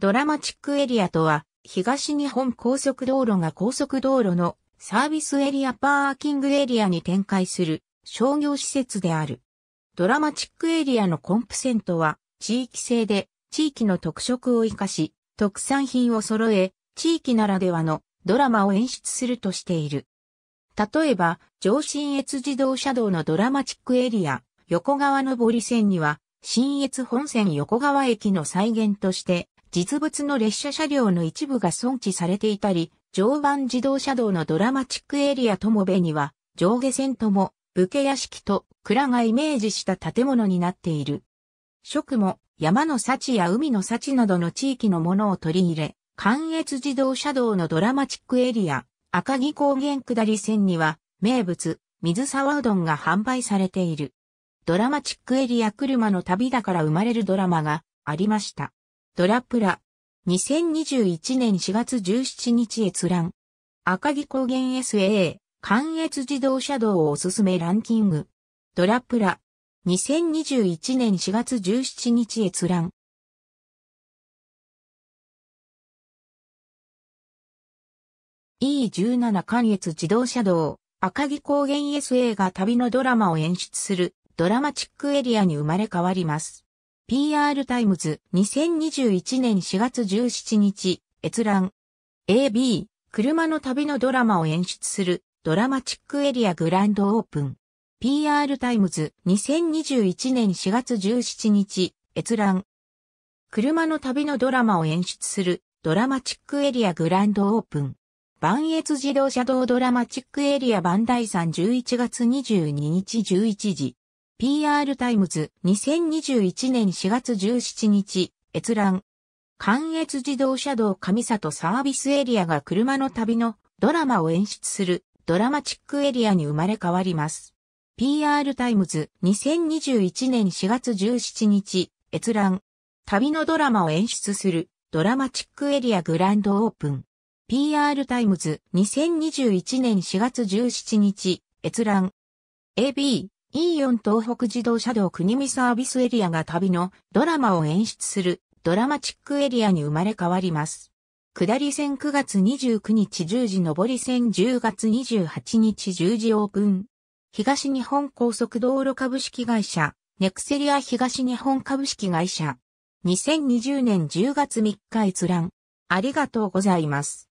ドラマチックエリアとは、東日本高速道路が高速道路のサービスエリアパーキングエリアに展開する商業施設である。ドラマチックエリアのコンプセントは地域性で地域の特色を活かし、特産品を揃え、地域ならではのドラマを演出するとしている。例えば、上信越自動車道のドラマチックエリア、横川上り線には、信越本線横川駅の再現として、実物の列車車両の一部が損置されていたり、常磐自動車道のドラマチックエリア友部には、上下線とも、武家屋敷と蔵がイメージした建物になっている。職も山の幸や海の幸などの地域のものを取り入れ、関越自動車道のドラマチックエリア、赤城高原下り線には、名物、水沢うどんが販売されている。ドラマチックエリア車の旅だから生まれるドラマがありました。ドラプラ。2021年4月17日閲覧。赤木高原 SA、関越自動車道をおすすめランキング。ドラプラ。2021年4月17日閲覧。E17 関越自動車道、赤木高原 SA が旅のドラマを演出するドラマチックエリアに生まれ変わります。PR タイムズ2021年4月17日、閲覧。AB、車の旅のドラマを演出するドラマチックエリアグランドオープン。PR タイムズ2021年4月17日、閲覧。車の旅のドラマを演出するドラマチックエリアグランドオープン。万越自動車道ドラマチックエリアバンダイさん11月22日11時。PR タイムズ2021年4月17日、閲覧。関越自動車道上里サービスエリアが車の旅のドラマを演出するドラマチックエリアに生まれ変わります。PR タイムズ2021年4月17日、閲覧。旅のドラマを演出するドラマチックエリアグランドオープン。PR タイムズ2021年4月17日、閲覧。AB E4 東北自動車道国見サービスエリアが旅のドラマを演出するドラマチックエリアに生まれ変わります。下り線9月29日10時上り線10月28日10時オープン。東日本高速道路株式会社、ネクセリア東日本株式会社。2020年10月3日閲覧。ありがとうございます。